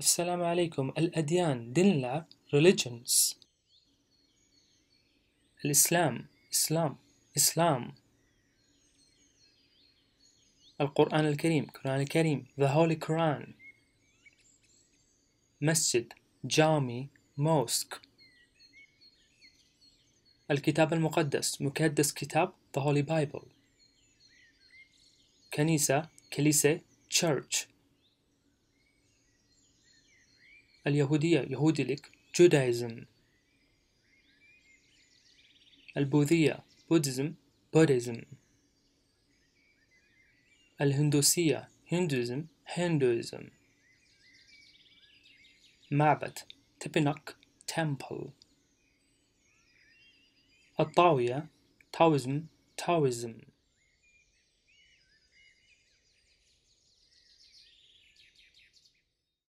السلام عليكم الأديان دينلا religions الإسلام إسلام إسلام القرآن الكريم القرآن الكريم the Holy Quran مسجد جامي موسك الكتاب المقدس مقدس كتاب the Holy Bible كنيسة كليسة church اليهودية يهوديلك Judaism البوذية Buddhism Buddhism الهندوسية Hinduism Hinduism معبد Tepenak Temple الطاوية Taoism Taoism